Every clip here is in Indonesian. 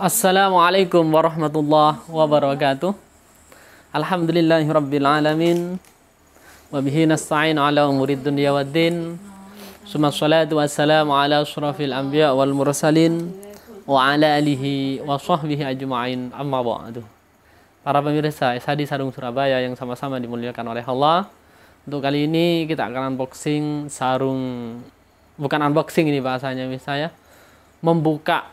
Assalamualaikum warahmatullahi wabarakatuh. Alhamdulillahi rabbil alamin. Wabihi nasta'in ala umurid dunya waddin. Summa shalatu wassalamu ala surafil anbiya wal mursalin wa ala alihi wa sahbihi ajma'in. Amma ba'du. Para pemirsa SHD Sarung Surabaya yang sama-sama dimuliakan oleh Allah. Untuk kali ini kita akan unboxing sarung bukan unboxing ini bahasanya misalnya membuka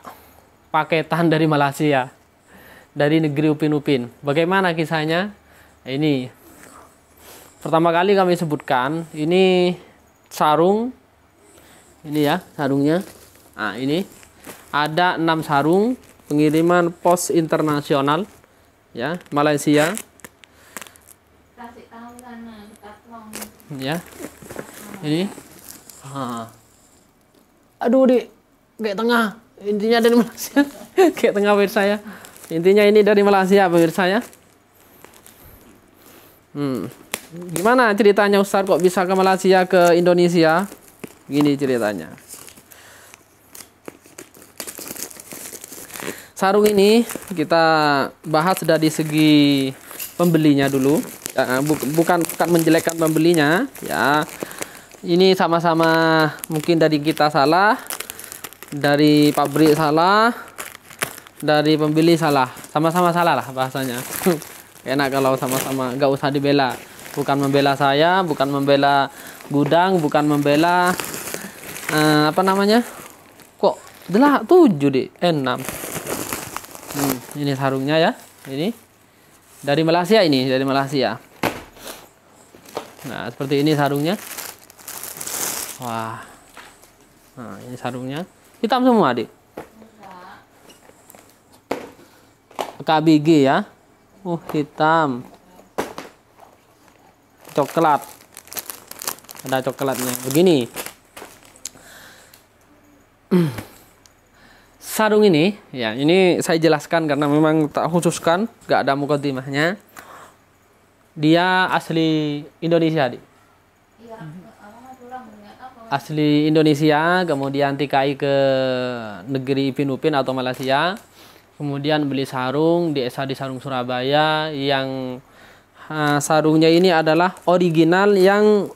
paketan dari Malaysia dari negeri Upin Upin. Bagaimana kisahnya? Ini pertama kali kami sebutkan ini sarung ini ya sarungnya. Ah ini ada enam sarung pengiriman pos internasional ya Malaysia. Ya ini. Ah. Aduh, Dik kayak tengah intinya dari Malaysia kayak tengah pemirsa saya. intinya ini dari Malaysia pemirsa ya hmm. gimana ceritanya Ustadz kok bisa ke Malaysia ke Indonesia gini ceritanya sarung ini kita bahas dari segi pembelinya dulu eh, eh, bukan bukan menjelekkan pembelinya ya ini sama-sama mungkin dari kita salah dari pabrik salah dari pembeli salah sama-sama salah lah bahasanya enak kalau sama-sama nggak usah dibela bukan membela saya bukan membela gudang bukan membela uh, apa namanya kok delah tujuh di eh, enam hmm, ini sarungnya ya ini dari Malaysia ini dari Malaysia nah seperti ini sarungnya wah nah ini sarungnya Hitam semua, Adik. KBG ya. Uh, hitam. Coklat. Ada coklatnya. Begini. Sarung ini, ya ini saya jelaskan karena memang tak khususkan, nggak ada muka mukadimahnya. Dia asli Indonesia, Adik. Iya asli Indonesia, kemudian TKI ke negeri Ipin atau Malaysia, kemudian beli sarung di SHD Sarung Surabaya yang uh, sarungnya ini adalah original yang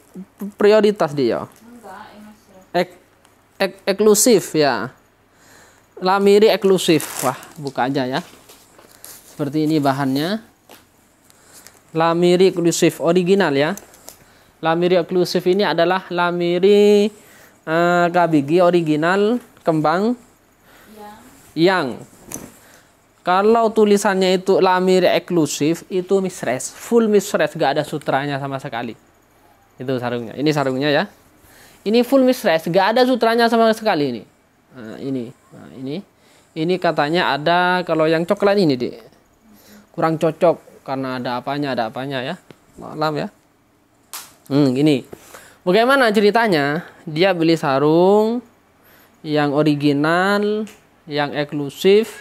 prioritas dia. Ek, ek, eklusif ya. Lamiri eklusif. Wah, buka aja ya. Seperti ini bahannya. Lamiri eklusif original ya. Lamiri eksklusif ini adalah lamiri uh, eh, kabigi original kembang yang. yang. Kalau tulisannya itu lamiri eksklusif itu misres, full misres, gak ada sutranya sama sekali. Itu sarungnya. Ini sarungnya ya. Ini full misres, gak ada sutranya sama sekali ini. Nah, ini, nah, ini, ini katanya ada kalau yang coklat ini deh kurang cocok karena ada apanya, ada apanya ya. Malam ya. Hmm, gini. Bagaimana ceritanya? Dia beli sarung yang original, yang eksklusif,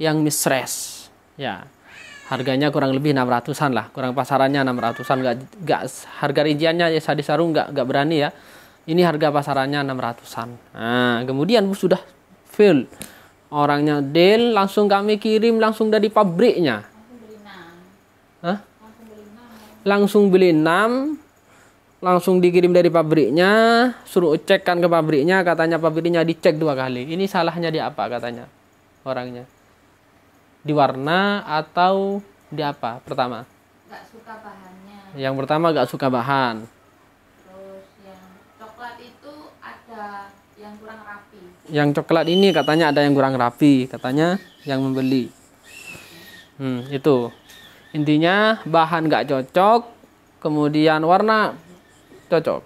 yang mistress. Ya. Harganya kurang lebih 600-an lah, kurang pasarannya 600-an gak, gak harga rinciannya ya di sarung gak, gak berani ya. Ini harga pasarannya 600-an. Nah, kemudian bu sudah fill orangnya deal langsung kami kirim langsung dari pabriknya. Langsung beli 6. Hah? Langsung beli 6 langsung dikirim dari pabriknya suruh cekkan ke pabriknya katanya pabriknya dicek dua kali ini salahnya di apa katanya orangnya di warna atau di apa pertama gak suka bahannya yang pertama gak suka bahan terus yang coklat itu ada yang kurang rapi yang coklat ini katanya ada yang kurang rapi katanya yang membeli hmm itu intinya bahan gak cocok kemudian warna cocok.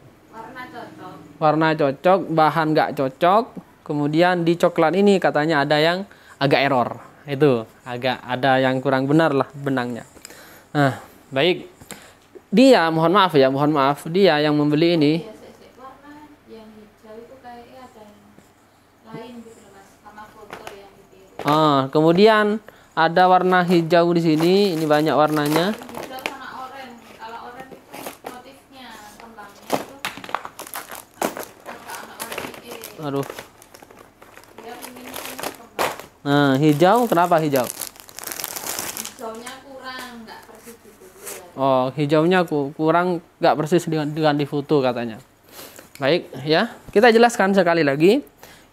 Warna cocok. bahan nggak cocok. Kemudian di coklat ini katanya ada yang agak error. Itu agak ada yang kurang benar lah benangnya. Nah, baik. Dia mohon maaf ya, mohon maaf. Dia yang membeli ini. Iya, gitu ah, kemudian ada warna hijau di sini. Ini banyak warnanya. aduh nah hijau kenapa hijau hijaunya kurang nggak persis di foto oh hijaunya kurang nggak persis dengan, dengan di foto katanya baik ya kita jelaskan sekali lagi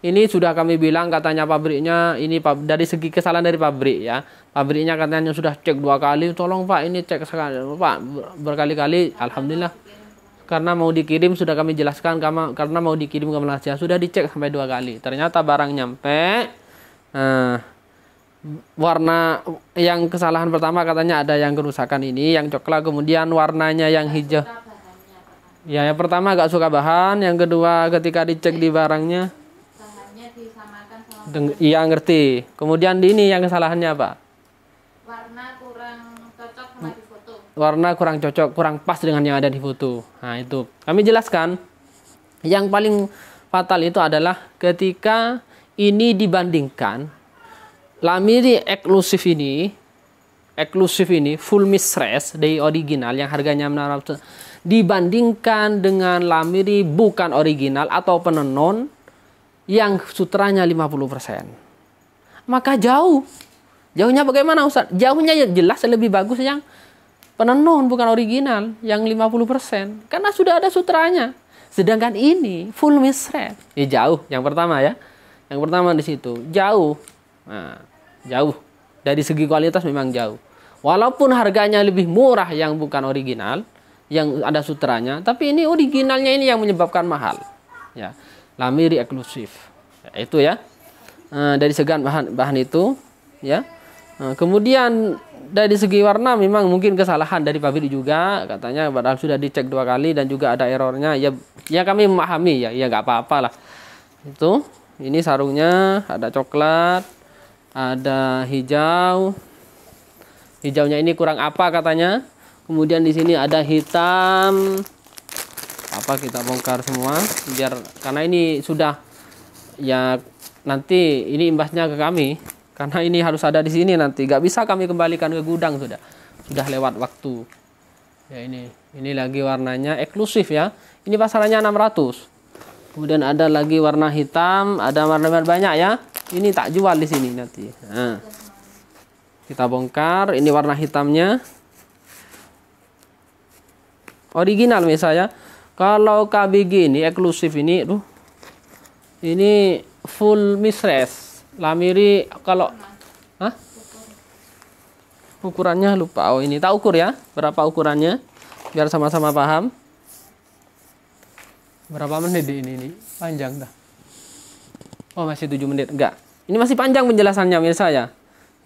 ini sudah kami bilang katanya pabriknya ini dari segi kesalahan dari pabrik ya pabriknya katanya sudah cek dua kali tolong pak ini cek sekali pak berkali-kali alhamdulillah karena mau dikirim sudah kami jelaskan karena mau dikirim ke Malaysia sudah dicek sampai dua kali ternyata barang nyampe nah, warna yang kesalahan pertama katanya ada yang kerusakan ini yang coklat kemudian warnanya yang hijau ya yang pertama agak suka bahan yang kedua ketika dicek di barangnya iya ngerti kemudian di ini yang kesalahannya apa warna warna kurang cocok, kurang pas dengan yang ada di foto. Nah, itu. Kami jelaskan yang paling fatal itu adalah ketika ini dibandingkan lamiri eksklusif ini eksklusif ini full mistress dari original yang harganya menarap dibandingkan dengan lamiri bukan original atau penenon yang sutranya 50%. Maka jauh. Jauhnya bagaimana Ustaz? Jauhnya jelas lebih bagus yang penenun bukan original yang 50% karena sudah ada sutranya. Sedangkan ini full misread. Ya jauh yang pertama ya. Yang pertama di situ jauh. Nah, jauh. Dari segi kualitas memang jauh. Walaupun harganya lebih murah yang bukan original, yang ada sutranya, tapi ini originalnya ini yang menyebabkan mahal. Ya. Lamiri eksklusif ya, itu ya. Nah, dari segan bahan bahan itu ya Nah, kemudian dari segi warna memang mungkin kesalahan dari pabrik juga katanya padahal sudah dicek dua kali dan juga ada errornya ya ya kami memahami ya ya nggak apa-apa lah itu ini sarungnya ada coklat ada hijau hijaunya ini kurang apa katanya kemudian di sini ada hitam apa kita bongkar semua biar karena ini sudah ya nanti ini imbasnya ke kami karena ini harus ada di sini nanti. Gak bisa kami kembalikan ke gudang sudah. Sudah lewat waktu. Ya ini, ini lagi warnanya eksklusif ya. Ini pasarannya 600. Kemudian ada lagi warna hitam, ada warna warna banyak ya. Ini tak jual di sini nanti. Nah. Kita bongkar. Ini warna hitamnya. Original misalnya. Kalau KBG ini eksklusif ini, tuh, ini full mistress Lamiri kalau Hah? Ukurannya lupa. Oh, ini tak ukur ya. Berapa ukurannya? Biar sama-sama paham. Berapa menit di ini ini? Panjang dah. Oh, masih tujuh menit. Enggak. Ini masih panjang penjelasannya mirsa ya.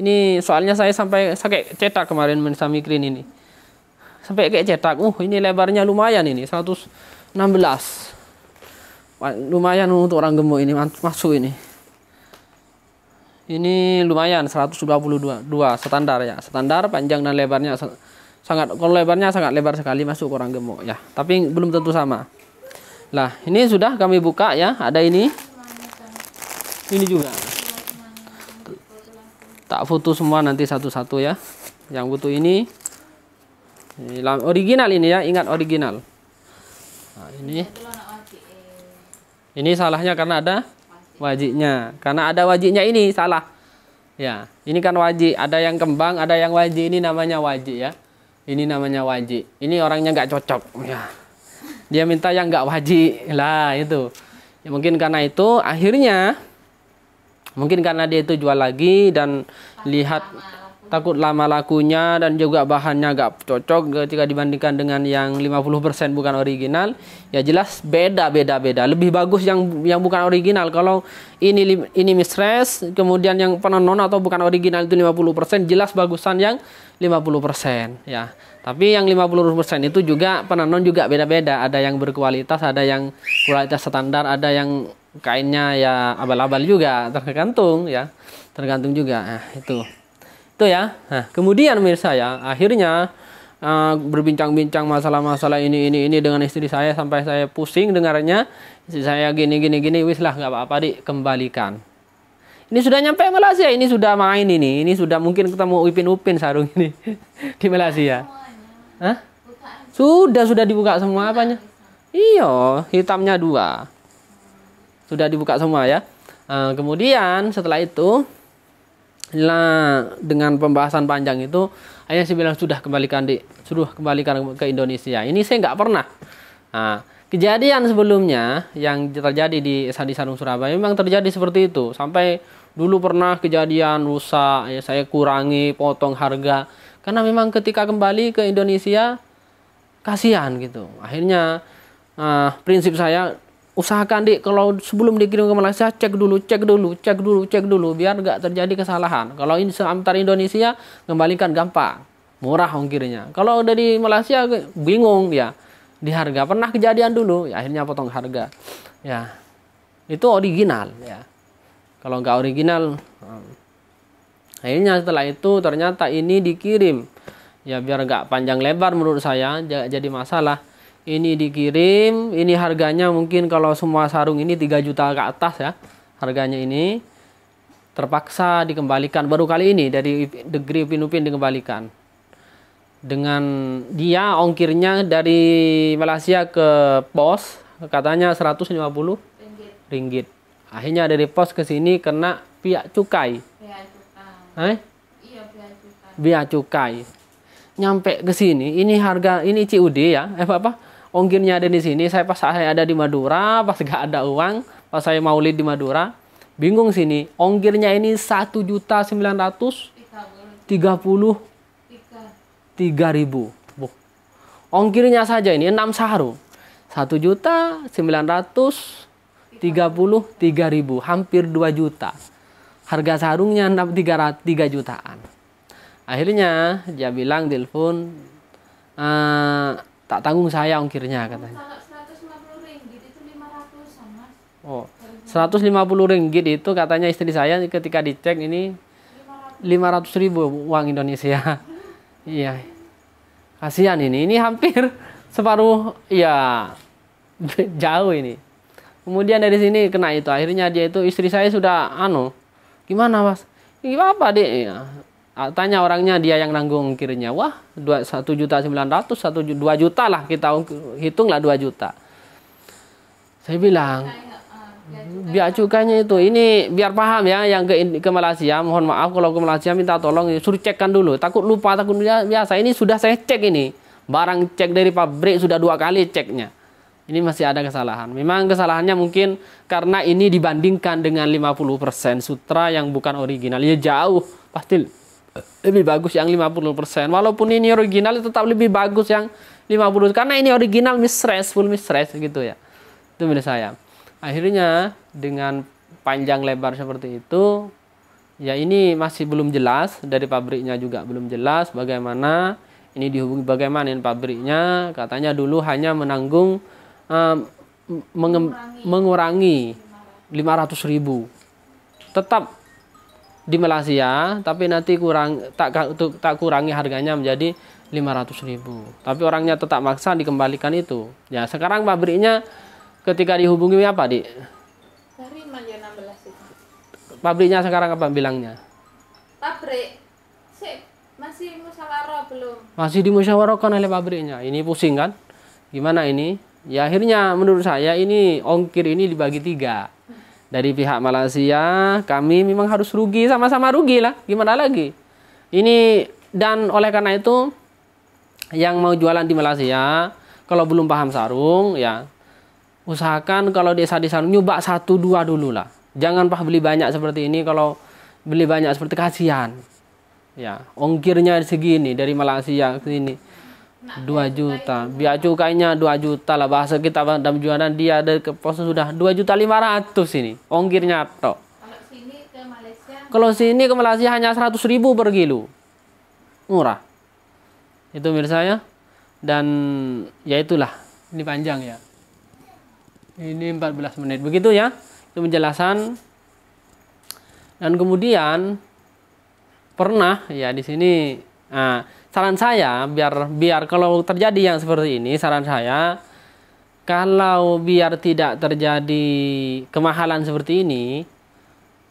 Ini soalnya saya sampai sakit cetak kemarin mirsa mikrin ini. Sampai kayak cetak. Uh, ini lebarnya lumayan ini, 116. Lumayan untuk orang gemuk ini masuk ini ini lumayan 122 dua standar ya standar panjang dan lebarnya sangat kalau lebarnya sangat lebar sekali masuk kurang gemuk ya tapi belum tentu sama lah ini sudah kami buka ya ada ini ini juga tak foto semua nanti satu-satu ya yang butuh ini original ini ya ingat original nah, ini ini salahnya karena ada wajibnya Karena ada wajibnya ini salah. Ya, ini kan wajib Ada yang kembang, ada yang wajib Ini namanya wajib ya. Ini namanya wajib Ini orangnya nggak cocok. Ya. Dia minta yang nggak wajib lah itu. Ya, mungkin karena itu akhirnya mungkin karena dia itu jual lagi dan lihat takut lama lakunya dan juga bahannya agak cocok ketika dibandingkan dengan yang 50% bukan original ya jelas beda beda beda lebih bagus yang yang bukan original kalau ini ini mistress kemudian yang penonton atau bukan original itu 50% jelas bagusan yang 50% ya tapi yang 50% itu juga penenun juga beda-beda ada yang berkualitas ada yang kualitas standar ada yang kainnya ya abal-abal juga tergantung ya tergantung juga nah, itu itu ya. Nah, kemudian mirsa ya, akhirnya uh, berbincang-bincang masalah-masalah ini ini ini dengan istri saya sampai saya pusing dengarnya. Istri saya gini gini gini wis lah nggak apa-apa dikembalikan kembalikan. Ini sudah nyampe Malaysia, ini sudah main ini, ini sudah mungkin ketemu Upin Upin sarung ini di Malaysia. Hah? Sudah sudah dibuka semua apanya? Iya, hitamnya dua. Sudah dibuka semua ya. Uh, kemudian setelah itu Nah, dengan pembahasan panjang itu, ayah saya bilang sudah kembalikan di, suruh kembalikan ke Indonesia. Ini saya nggak pernah. Nah, kejadian sebelumnya yang terjadi di Sandi Sarung Surabaya memang terjadi seperti itu. Sampai dulu pernah kejadian rusak, ya saya kurangi, potong harga. Karena memang ketika kembali ke Indonesia, kasihan gitu. Akhirnya, uh, prinsip saya usahakan dik kalau sebelum dikirim ke Malaysia cek dulu cek dulu cek dulu cek dulu biar nggak terjadi kesalahan kalau ini antar Indonesia kembalikan gampang murah ongkirnya kalau dari Malaysia bingung ya di harga pernah kejadian dulu ya akhirnya potong harga ya itu original ya kalau nggak original hmm. akhirnya setelah itu ternyata ini dikirim ya biar nggak panjang lebar menurut saya jadi masalah ini dikirim ini harganya mungkin kalau semua sarung ini 3 juta ke atas ya harganya ini terpaksa dikembalikan baru kali ini dari negeri Upin Upin dikembalikan dengan dia ongkirnya dari Malaysia ke pos katanya 150 ringgit, ringgit. akhirnya dari pos ke sini kena pihak cukai pihak cukai eh? iya pihak cukai pihak cukai nyampe ke sini ini harga ini CUD ya eh apa apa ongkirnya ada di sini saya pas saya ada di Madura pas gak ada uang pas saya maulid di Madura bingung sini ongkirnya ini satu juta sembilan ratus tiga puluh tiga ribu ongkirnya saja ini enam saru satu juta sembilan ratus tiga puluh tiga ribu hampir dua juta harga sarungnya enam tiga tiga jutaan akhirnya dia bilang telepon eh, tak tanggung saya ongkirnya katanya. Oh, 150 ringgit itu katanya istri saya ketika dicek ini 500 ribu uang Indonesia. iya. Kasihan ini. Ini hampir separuh ya jauh ini. Kemudian dari sini kena itu. Akhirnya dia itu istri saya sudah anu. Gimana, Mas? Ini apa, Dek? Ya, Ah, tanya orangnya dia yang nanggung ongkirnya wah dua satu juta sembilan ratus satu dua juta lah kita hitunglah dua juta saya bilang biar cukainya itu ini biar paham ya yang ke ke Malaysia mohon maaf kalau ke Malaysia minta tolong suruh cekkan dulu takut lupa takut biasa ini sudah saya cek ini barang cek dari pabrik sudah dua kali ceknya ini masih ada kesalahan memang kesalahannya mungkin karena ini dibandingkan dengan 50% sutra yang bukan original ya jauh pasti lebih bagus yang 50%. Walaupun ini original tetap lebih bagus yang 50 karena ini original mistress, full mistress gitu ya. Itu menurut saya. Akhirnya dengan panjang lebar seperti itu ya ini masih belum jelas dari pabriknya juga belum jelas bagaimana ini dihubungi bagaimana ini pabriknya katanya dulu hanya menanggung um, mengurangi, mengurangi 500 ribu tetap di Malaysia tapi nanti kurang tak tak kurangi harganya menjadi 500.000. Tapi orangnya tetap maksa dikembalikan itu. Ya, sekarang pabriknya ketika dihubungi apa, di Dari Manja 16 itu. Pabriknya sekarang apa bilangnya? Pabrik si, masih musyawarah belum. Masih dimusyawarahkan oleh pabriknya. Ini pusing kan? Gimana ini? Ya akhirnya menurut saya ini ongkir ini dibagi tiga dari pihak Malaysia kami memang harus rugi sama-sama rugi lah gimana lagi ini dan oleh karena itu yang mau jualan di Malaysia kalau belum paham sarung ya usahakan kalau desa desa sarung nyoba satu dua dulu lah jangan pah beli banyak seperti ini kalau beli banyak seperti kasihan ya ongkirnya segini dari Malaysia ke sini dua juta Biar cukainya dua juta lah bahasa kita dalam jualan dia ada ke pos sudah dua juta lima ratus ini ongkirnya tok kalau sini ke Malaysia hanya seratus ribu per kilo murah itu mirsa ya dan ya itulah ini panjang ya ini empat belas menit begitu ya itu penjelasan dan kemudian pernah ya di sini nah, saran saya biar biar kalau terjadi yang seperti ini saran saya kalau biar tidak terjadi kemahalan seperti ini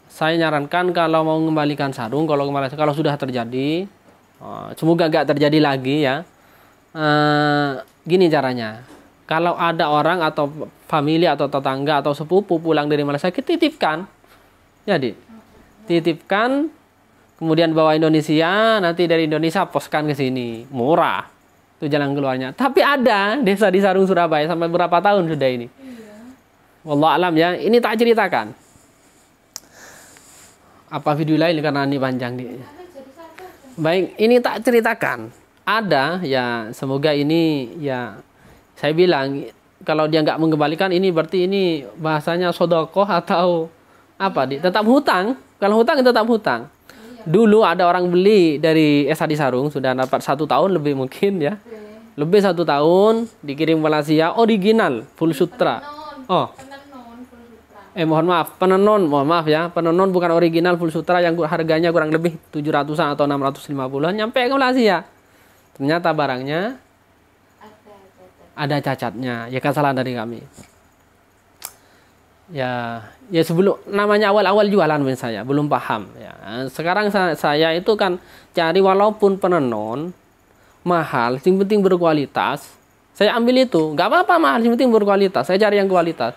saya nyarankan kalau mau mengembalikan sarung kalau kalau sudah terjadi oh, semoga gak terjadi lagi ya e, gini caranya kalau ada orang atau famili atau tetangga atau sepupu pulang dari Malaysia kita titipkan jadi ya, titipkan kemudian bawa Indonesia, nanti dari Indonesia poskan ke sini. Murah. Itu jalan keluarnya. Tapi ada desa di Sarung Surabaya sampai berapa tahun sudah ini. Iya. Wallah alam ya, ini tak ceritakan. Apa video lain karena ini panjang di. Baik, ini tak ceritakan. Ada ya, semoga ini ya saya bilang kalau dia nggak mengembalikan ini berarti ini bahasanya sodokoh atau apa di iya. tetap hutang kalau hutang tetap hutang dulu ada orang beli dari di Sarung sudah dapat satu tahun lebih mungkin ya lebih satu tahun dikirim Malaysia original full sutra oh eh mohon maaf penenun mohon maaf ya penenun bukan original full sutra yang harganya kurang lebih 700an atau 650an nyampe ke Malaysia ternyata barangnya ada cacatnya ya kesalahan kan dari kami ya ya sebelum namanya awal-awal jualan misalnya belum paham ya sekarang saya, itu kan cari walaupun penenun mahal yang penting berkualitas saya ambil itu nggak apa-apa mahal yang penting berkualitas saya cari yang kualitas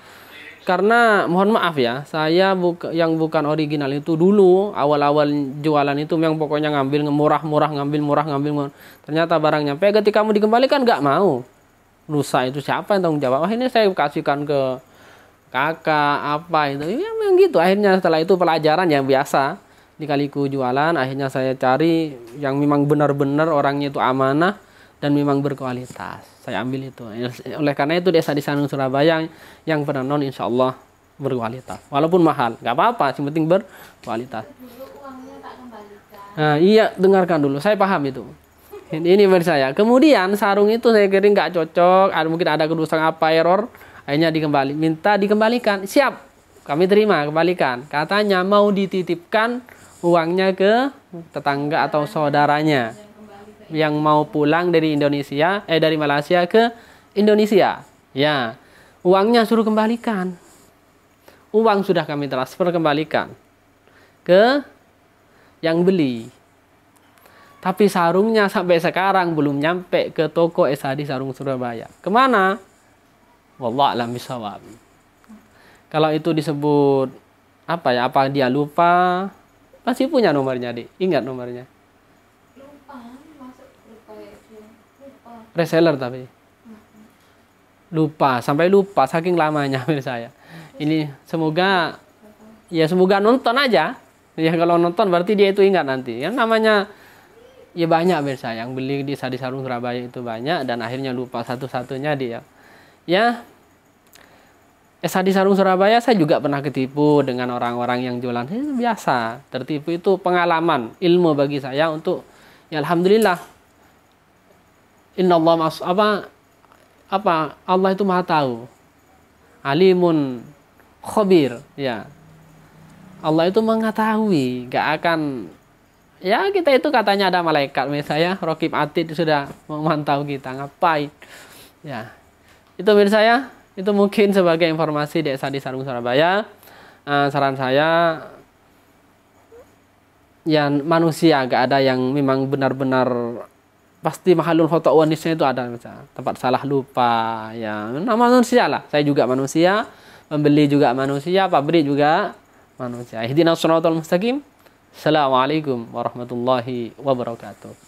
karena mohon maaf ya saya buka, yang bukan original itu dulu awal-awal jualan itu yang pokoknya ngambil murah-murah ngambil murah ngambil murah. ternyata barangnya. nyampe ketika mau dikembalikan nggak mau rusak itu siapa yang tanggung jawab wah ini saya kasihkan ke kakak apa itu ya memang gitu akhirnya setelah itu pelajaran yang biasa di kaliku jualan akhirnya saya cari yang memang benar-benar orangnya itu amanah dan memang berkualitas saya ambil itu oleh karena itu desa di Sanung Surabaya yang pernah non insya Allah berkualitas walaupun mahal nggak apa-apa yang penting berkualitas nah, iya dengarkan dulu saya paham itu ini versi saya kemudian sarung itu saya kira nggak cocok ada mungkin ada kerusakan apa error akhirnya dikembali minta dikembalikan siap kami terima kembalikan katanya mau dititipkan uangnya ke tetangga atau saudaranya yang mau pulang dari Indonesia eh dari Malaysia ke Indonesia ya uangnya suruh kembalikan uang sudah kami transfer kembalikan ke yang beli tapi sarungnya sampai sekarang belum nyampe ke toko Esadi Sarung Surabaya. Kemana? wallah alam bisawab kalau itu disebut apa ya apa dia lupa pasti punya nomornya di ingat nomornya lupa masuk lupa ya lupa reseller tapi lupa sampai lupa saking lamanya menurut saya ini semoga ya semoga nonton aja ya kalau nonton berarti dia itu ingat nanti yang namanya ya banyak mir saya yang beli di Sadi Sarung Surabaya itu banyak dan akhirnya lupa satu-satunya dia ya ya eh, SHD Sarung Surabaya saya juga pernah ketipu dengan orang-orang yang jualan itu biasa tertipu itu pengalaman ilmu bagi saya untuk ya alhamdulillah innallah mas apa apa Allah itu maha tahu alimun khobir ya Allah itu mengetahui gak akan ya kita itu katanya ada malaikat misalnya Rokib Atid sudah memantau kita ngapain ya itu menurut saya, itu mungkin sebagai informasi Desa di Sarung Surabaya. Uh, saran saya yang manusia gak ada yang memang benar-benar pasti mahalul foto wanisnya itu ada misalnya tempat salah lupa ya nah, manusia lah saya juga manusia membeli juga manusia pabrik juga manusia ihdinash mustaqim Assalamualaikum warahmatullahi wabarakatuh